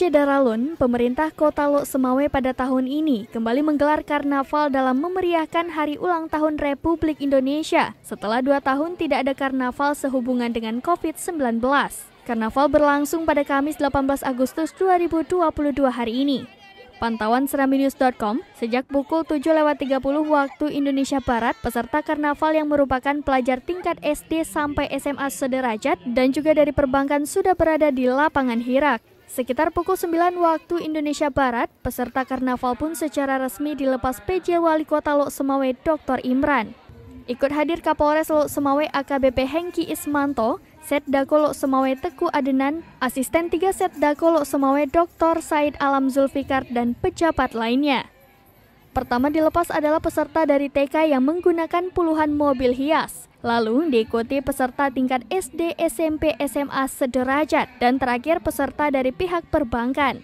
Syedaralun, pemerintah kota Lok Semawe pada tahun ini kembali menggelar karnaval dalam memeriahkan hari ulang tahun Republik Indonesia setelah dua tahun tidak ada karnaval sehubungan dengan COVID-19. Karnaval berlangsung pada Kamis 18 Agustus 2022 hari ini. Pantauan seraminews.com, sejak pukul 7.30 waktu Indonesia Barat, peserta karnaval yang merupakan pelajar tingkat SD sampai SMA sederajat dan juga dari perbankan sudah berada di lapangan Hirak. Sekitar pukul 9 waktu Indonesia Barat, peserta karnaval pun secara resmi dilepas PJ Wali Kota Lok Semawe Dr. Imran. Ikut hadir Kapolres Lok Semawe AKBP Hengki Ismanto, Set Dako Lok Semawe Teku Adenan, Asisten 3 Set Dako Lok Semawe Dr. Said Alam Zulfikar dan pejabat lainnya. Pertama dilepas adalah peserta dari TK yang menggunakan puluhan mobil hias. Lalu diikuti peserta tingkat SD, SMP, SMA sederajat dan terakhir peserta dari pihak perbankan.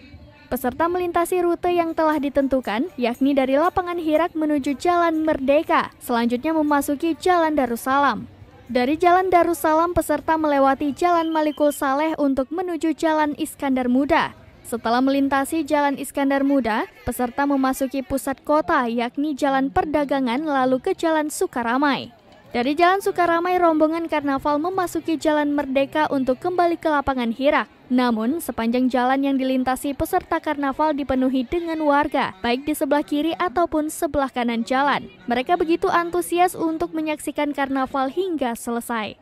Peserta melintasi rute yang telah ditentukan, yakni dari lapangan Hirak menuju Jalan Merdeka, selanjutnya memasuki Jalan Darussalam. Dari Jalan Darussalam, peserta melewati Jalan Malikul Saleh untuk menuju Jalan Iskandar Muda. Setelah melintasi Jalan Iskandar Muda, peserta memasuki pusat kota yakni Jalan Perdagangan lalu ke Jalan Sukaramai. Dari Jalan Sukaramai, rombongan karnaval memasuki Jalan Merdeka untuk kembali ke lapangan Hira. Namun, sepanjang jalan yang dilintasi peserta karnaval dipenuhi dengan warga, baik di sebelah kiri ataupun sebelah kanan jalan. Mereka begitu antusias untuk menyaksikan karnaval hingga selesai.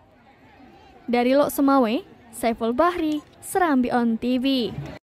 Dari Lok Semawe, Saiful Bahri, Serambi On TV.